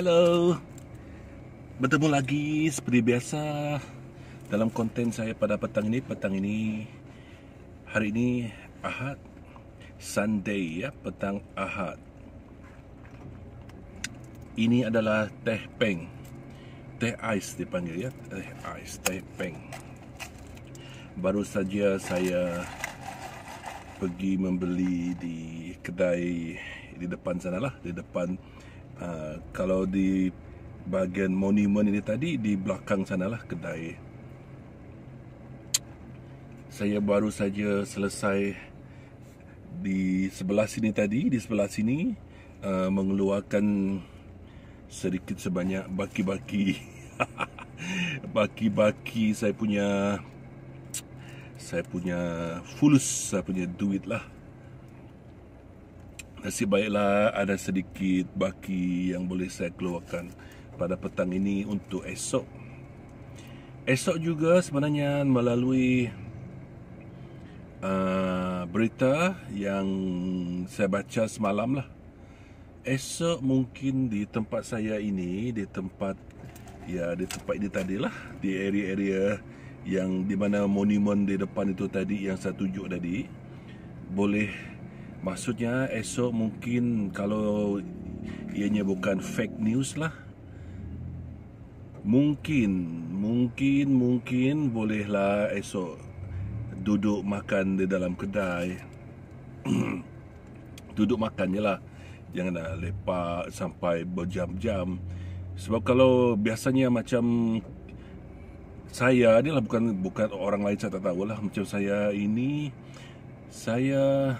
Hello. Bertemu lagi seperti biasa dalam konten saya pada petang ini. Petang ini hari ini Ahad Sunday ya, petang Ahad. Ini adalah teh peng. Teh ais dipanggil ya, teh ais, teh peng. Baru saja saya pergi membeli di kedai di depan sana lah, di depan Ah, kalau di bahagian monumen ini tadi di belakang sanalah kedai saya baru saja selesai di sebelah sini tadi di sebelah sini uh, mengeluarkan sedikit sebanyak baki-baki baki-baki saya punya saya punya fulus saya punya duit lah Nasib baiklah ada sedikit baki yang boleh saya keluarkan pada petang ini untuk esok. Esok juga sebenarnya melalui uh, berita yang saya baca semalam lah. Esok mungkin di tempat saya ini, di tempat ya di tempat ini tadi lah, di area-area yang di mana monumen di depan itu tadi yang saya tunjuk tadi boleh Maksudnya esok mungkin kalau ianya bukan fake news lah Mungkin, mungkin, mungkin bolehlah esok duduk makan di dalam kedai Duduk makan je lah Jangan nak lepak sampai berjam-jam Sebab kalau biasanya macam saya ni lah bukan, bukan orang lain saya tak tahu lah Macam saya ini Saya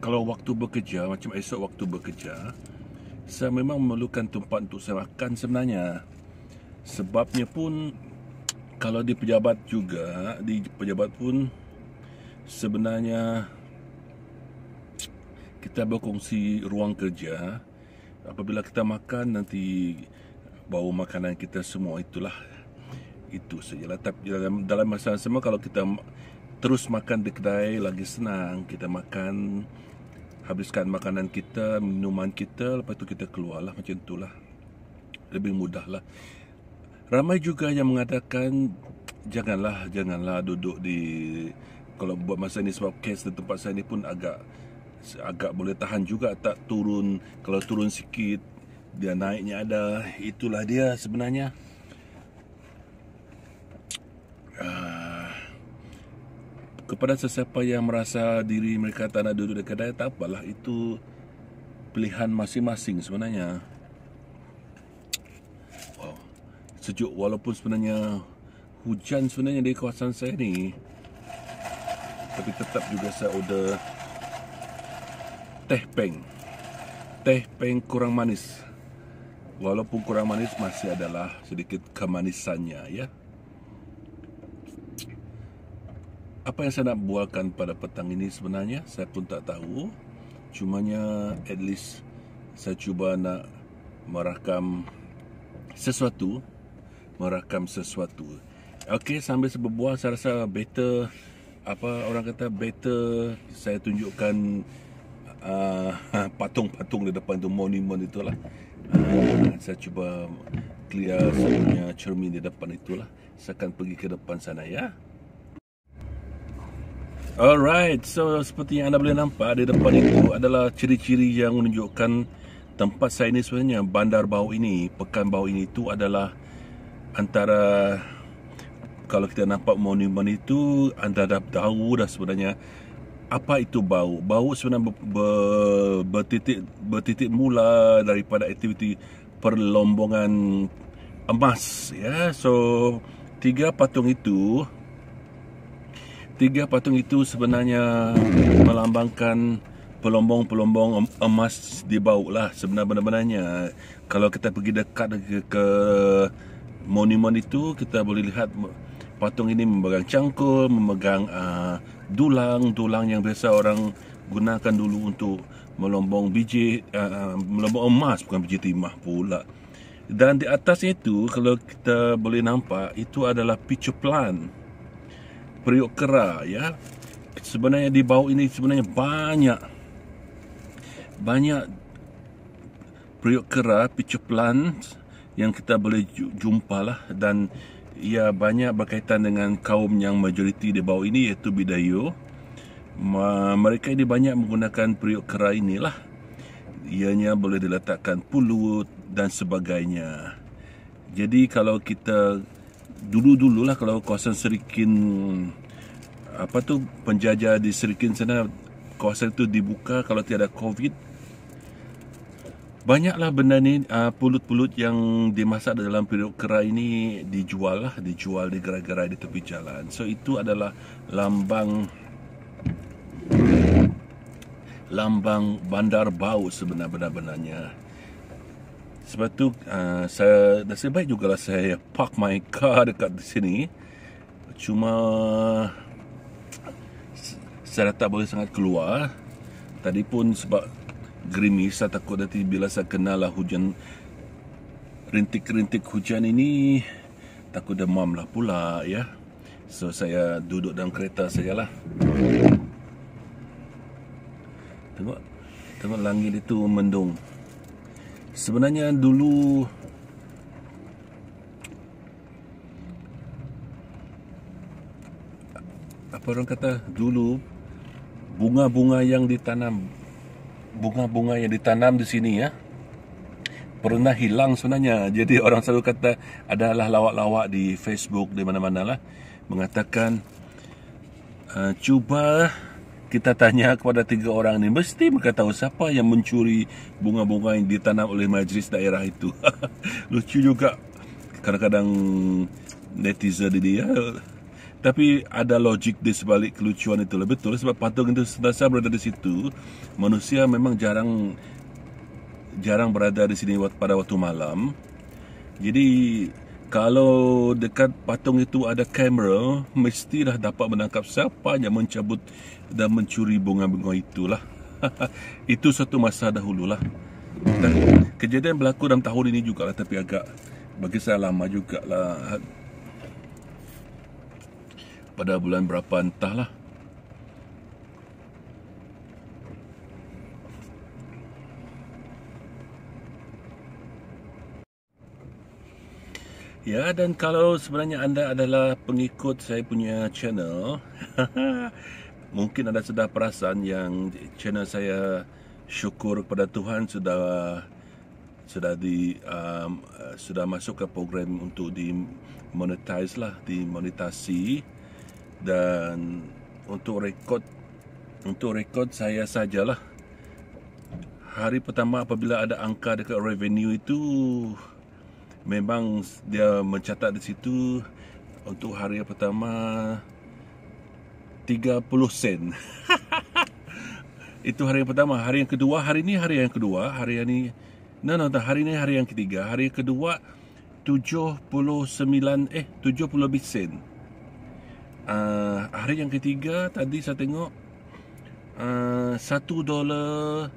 kalau waktu bekerja macam esok waktu bekerja saya memang memerlukan tempat untuk saya makan sebenarnya sebabnya pun kalau di pejabat juga di pejabat pun sebenarnya kita berkongsi ruang kerja apabila kita makan nanti bau makanan kita semua itulah itu sajalah tapi dalam, dalam masa sama kalau kita terus makan di kedai lagi senang kita makan habiskan makanan kita, minuman kita, lepas tu kita keluarlah macam tu lah Lebih mudah lah Ramai juga yang mengatakan janganlah janganlah duduk di kalau buat masa ni sebab kes di tempat saya ni pun agak agak boleh tahan juga tak turun kalau turun sikit dia naiknya ada itulah dia sebenarnya kepada sesiapa yang merasa diri mereka tak nak duduk di kedai tak apalah itu pilihan masing-masing sebenarnya wow. sejuk walaupun sebenarnya hujan sebenarnya di kawasan saya ni tapi tetap juga saya order teh peng teh peng kurang manis walaupun kurang manis masih adalah sedikit kemanisannya ya apa yang saya nak bualkan pada petang ini sebenarnya saya pun tak tahu cumanya at least saya cuba nak merakam sesuatu merakam sesuatu okey sambil berbual saya rasa better apa orang kata better saya tunjukkan uh, patung-patung di depan tu monumen itulah uh, saya cuba clear saya cermin di depan itulah saya akan pergi ke depan sana ya Alright, so seperti yang anda boleh nampak di depan itu adalah ciri-ciri yang menunjukkan tempat saya ini sebenarnya bandar bau ini, pekan bau ini itu adalah antara kalau kita nampak monumen itu anda dah tahu dah sebenarnya apa itu bau? Bau sebenarnya ber, ber, bertitik bertitik mula daripada aktiviti perlombongan emas ya. So tiga patung itu tiga patung itu sebenarnya melambangkan pelombong-pelombong emas di bawah lah sebenarnya benarnya kalau kita pergi dekat ke, ke monumen itu kita boleh lihat patung ini memegang cangkul memegang uh, dulang dulang yang biasa orang gunakan dulu untuk melombong biji uh, melombong emas bukan biji timah pula dan di atas itu kalau kita boleh nampak itu adalah pitcher plan periuk kera ya sebenarnya di bau ini sebenarnya banyak banyak periuk kera pitcher plant yang kita boleh jumpa lah dan ia banyak berkaitan dengan kaum yang majoriti di bawah ini iaitu bidayu mereka ini banyak menggunakan periuk kera inilah ianya boleh diletakkan pulut dan sebagainya jadi kalau kita dulu-dulu lah kalau kawasan Serikin apa tu penjajah di Serikin sana kawasan itu dibuka kalau tiada COVID banyaklah benda ni uh, pulut-pulut yang dimasak dalam periuk kerai ini dijual lah dijual di gerai-gerai di tepi jalan so itu adalah lambang lambang bandar bau sebenar-benarnya sebenar benarnya sebab tu uh, saya rasa baik jugalah saya park my car dekat sini. Cuma saya dah tak boleh sangat keluar. Tadi pun sebab gerimis saya takut nanti bila saya kenal lah hujan rintik-rintik hujan ini takut demam lah pula ya. So saya duduk dalam kereta sajalah. Tengok tengok langit itu mendung sebenarnya dulu apa orang kata dulu bunga-bunga yang ditanam bunga-bunga yang ditanam di sini ya pernah hilang sebenarnya jadi orang selalu kata adalah lawak-lawak di Facebook di mana-mana lah mengatakan eh, cuba kita tanya kepada tiga orang ini mesti mereka tahu siapa yang mencuri bunga-bunga yang ditanam oleh majlis daerah itu lucu juga kadang-kadang netizen ini ya tapi ada logik di sebalik kelucuan itu lebih betul sebab patung itu sentiasa berada di situ manusia memang jarang jarang berada di sini pada waktu malam jadi kalau dekat patung itu ada kamera, mesti dah dapat menangkap siapa yang mencabut dan mencuri bunga-bunga itulah. itu satu masa dahulu lah. Dan kejadian berlaku dalam tahun ini juga lah tapi agak bagi saya lama juga lah. Pada bulan berapa entahlah. Ya dan kalau sebenarnya anda adalah pengikut saya punya channel Mungkin anda sudah perasan yang channel saya syukur kepada Tuhan sudah sudah di um, sudah masuk ke program untuk di monetize lah di monetasi dan untuk rekod untuk rekod saya sajalah hari pertama apabila ada angka dekat revenue itu memang dia mencatat di situ untuk hari yang pertama 30 sen. Itu hari yang pertama, hari yang kedua, hari ini hari yang kedua, hari ini no no, hari ini hari yang ketiga, hari yang kedua 79 eh 70 lebih sen. Uh, hari yang ketiga tadi saya tengok uh, ah, 1 dolar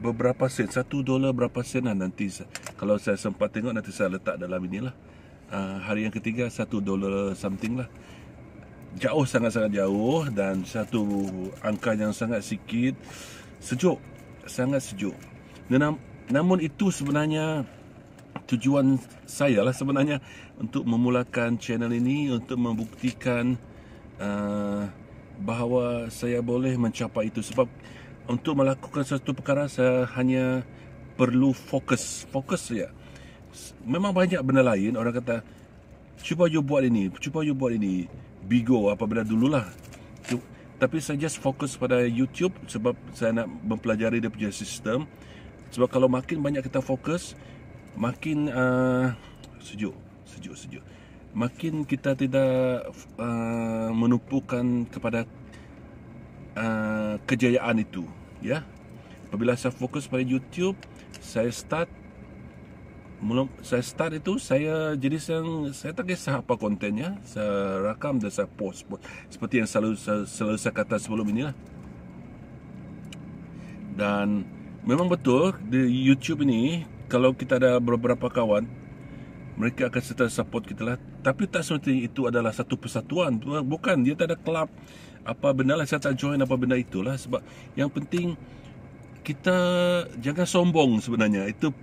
beberapa sen Satu dolar berapa sen lah nanti Kalau saya sempat tengok nanti saya letak dalam inilah uh, Hari yang ketiga satu dolar something lah Jauh sangat-sangat jauh Dan satu angka yang sangat sikit Sejuk Sangat sejuk Nenam, Namun itu sebenarnya Tujuan saya lah sebenarnya Untuk memulakan channel ini Untuk membuktikan uh, Bahawa saya boleh mencapai itu Sebab untuk melakukan sesuatu perkara saya hanya perlu fokus fokus saja memang banyak benda lain orang kata cuba you buat ini cuba you buat ini bigo apa benda dululah tapi saya just fokus pada YouTube sebab saya nak mempelajari dia punya sistem sebab kalau makin banyak kita fokus makin uh, sejuk sejuk sejuk makin kita tidak uh, menumpukan kepada uh, kejayaan itu ya apabila saya fokus pada YouTube saya start mulum, saya start itu saya jadi yang saya tak kisah apa kontennya saya rakam dan saya post pun seperti yang selalu selalu saya kata sebelum ini lah. dan memang betul di YouTube ini kalau kita ada beberapa kawan mereka akan serta support kita lah tapi tak seperti itu adalah satu persatuan bukan dia tak ada kelab apa benda lah saya tak join apa benda itulah sebab yang penting kita jangan sombong sebenarnya itu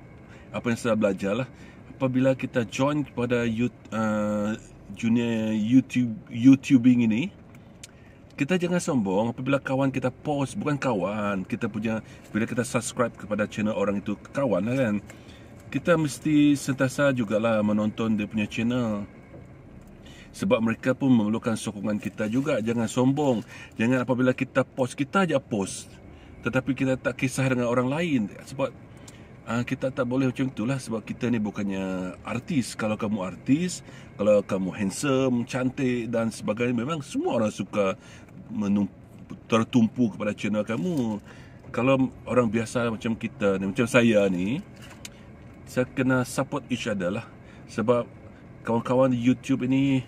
apa yang saya belajar lah apabila kita join pada YouTube, uh, junior YouTube YouTubing ini kita jangan sombong apabila kawan kita post bukan kawan kita punya bila kita subscribe kepada channel orang itu kawan lah kan kita mesti sentiasa jugalah menonton dia punya channel sebab mereka pun memerlukan sokongan kita juga jangan sombong jangan apabila kita post kita aja post tetapi kita tak kisah dengan orang lain sebab uh, kita tak boleh macam itulah sebab kita ni bukannya artis kalau kamu artis kalau kamu handsome cantik dan sebagainya memang semua orang suka menump- tertumpu kepada channel kamu kalau orang biasa macam kita ni macam saya ni saya kena support each other lah sebab kawan-kawan di YouTube ini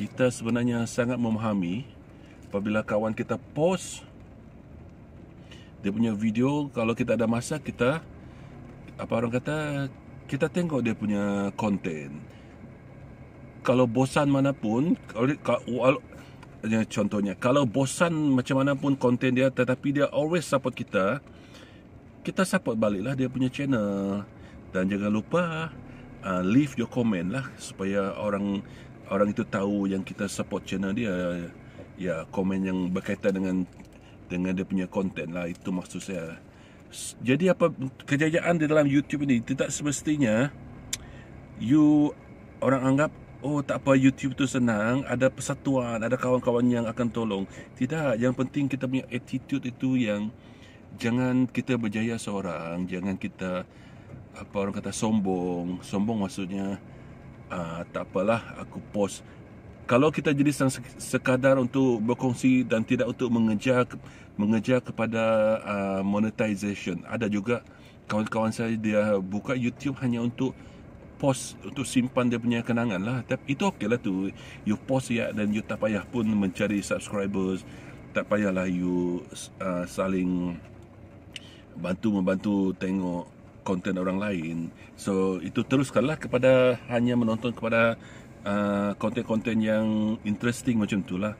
kita sebenarnya sangat memahami apabila kawan kita post dia punya video kalau kita ada masa kita apa orang kata kita tengok dia punya konten. kalau bosan mana pun contohnya kalau bosan macam mana pun konten dia tetapi dia always support kita kita support baliklah dia punya channel dan jangan lupa uh, leave your comment lah supaya orang orang itu tahu yang kita support channel dia ya komen yang berkaitan dengan dengan dia punya konten lah itu maksud saya jadi apa kejayaan di dalam YouTube ini tidak semestinya you orang anggap oh tak apa YouTube tu senang ada persatuan ada kawan-kawan yang akan tolong tidak yang penting kita punya attitude itu yang jangan kita berjaya seorang jangan kita apa orang kata sombong sombong maksudnya uh, tak apalah aku post kalau kita jadi sekadar untuk berkongsi dan tidak untuk mengejar mengejar kepada uh, monetization ada juga kawan-kawan saya dia buka YouTube hanya untuk post untuk simpan dia punya kenangan lah tapi itu okey lah tu you post ya dan you tak payah pun mencari subscribers tak payahlah you uh, saling bantu membantu tengok konten orang lain. So itu teruskanlah kepada hanya menonton kepada konten-konten uh, yang interesting macam itulah.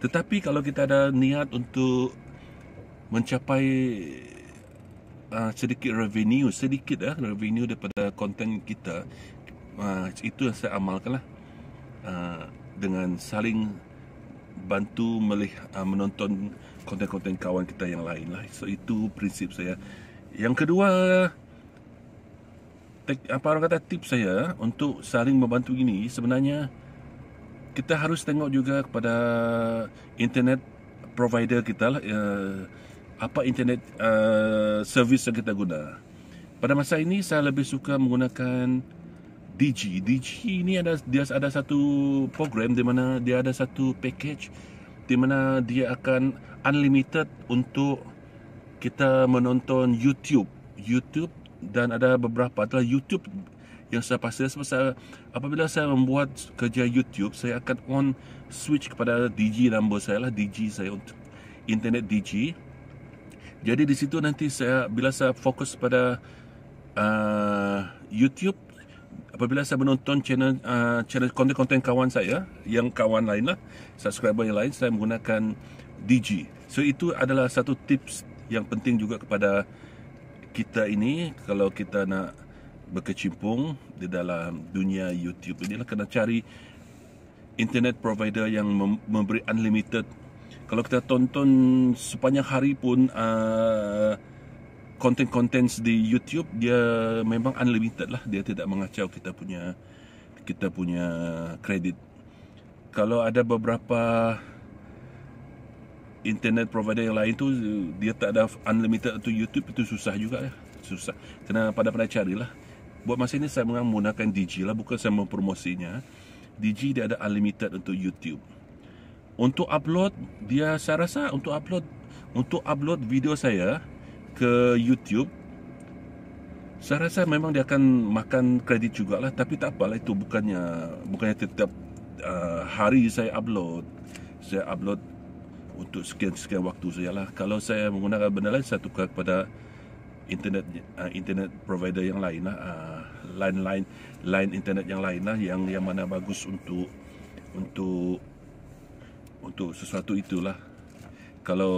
Tetapi kalau kita ada niat untuk mencapai uh, sedikit revenue, sedikit lah revenue daripada konten kita, uh, itu yang saya amalkan lah. Uh, dengan saling bantu melih, uh, menonton konten-konten kawan kita yang lain lah. So itu prinsip saya. Yang kedua, apa orang kata tips saya untuk saling membantu ini sebenarnya kita harus tengok juga kepada internet provider kita lah uh, apa internet uh, service yang kita guna. Pada masa ini saya lebih suka menggunakan Digi. Digi ini ada dia ada satu program di mana dia ada satu package di mana dia akan unlimited untuk kita menonton YouTube. YouTube dan ada beberapa adalah YouTube yang saya pasti. sebab saya, apabila saya membuat kerja YouTube saya akan on switch kepada DG number saya lah DG saya untuk internet DG jadi di situ nanti saya bila saya fokus pada uh, YouTube apabila saya menonton channel uh, channel konten-konten kawan saya yang kawan lain lah subscriber yang lain saya menggunakan DG so itu adalah satu tips yang penting juga kepada kita ini kalau kita nak berkecimpung di dalam dunia YouTube ini lah, kena cari internet provider yang memberi unlimited. Kalau kita tonton sepanjang hari pun uh, konten-konten di YouTube dia memang unlimited lah dia tidak mengacau kita punya kita punya kredit kalau ada beberapa internet provider yang lain tu dia tak ada unlimited untuk YouTube itu susah juga ya. Susah. Kena pada pada carilah. Buat masa ini saya menggunakan DJ lah bukan saya mempromosinya. DJ dia ada unlimited untuk YouTube. Untuk upload dia saya rasa untuk upload untuk upload video saya ke YouTube saya rasa memang dia akan makan kredit jugalah tapi tak apalah itu bukannya bukannya tetap uh, hari saya upload saya upload untuk sekian-sekian waktu sajalah. Kalau saya menggunakan benda lain, saya tukar kepada internet uh, internet provider yang lain lah. Line-line uh, line internet yang lain lah yang yang mana bagus untuk untuk untuk sesuatu itulah. Kalau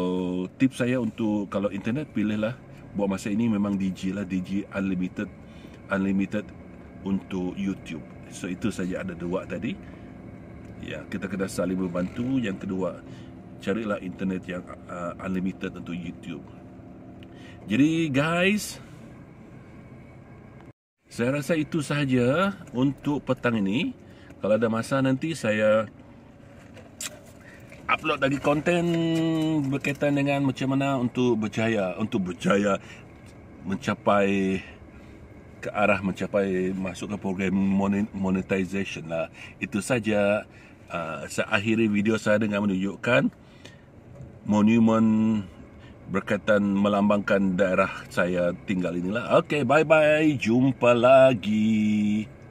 tip saya untuk kalau internet pilihlah buat masa ini memang Digi lah Digi unlimited unlimited untuk YouTube. So itu saja ada dua tadi. Ya, kita kena saling membantu. Yang kedua, carilah internet yang uh, unlimited untuk YouTube. Jadi guys, saya rasa itu sahaja untuk petang ini. Kalau ada masa nanti saya upload lagi konten berkaitan dengan macam mana untuk berjaya, untuk berjaya mencapai ke arah mencapai masuk ke program monetization lah. Itu saja uh, saya akhiri video saya dengan menunjukkan monumen berkaitan melambangkan daerah saya tinggal inilah. Okay, bye bye, jumpa lagi.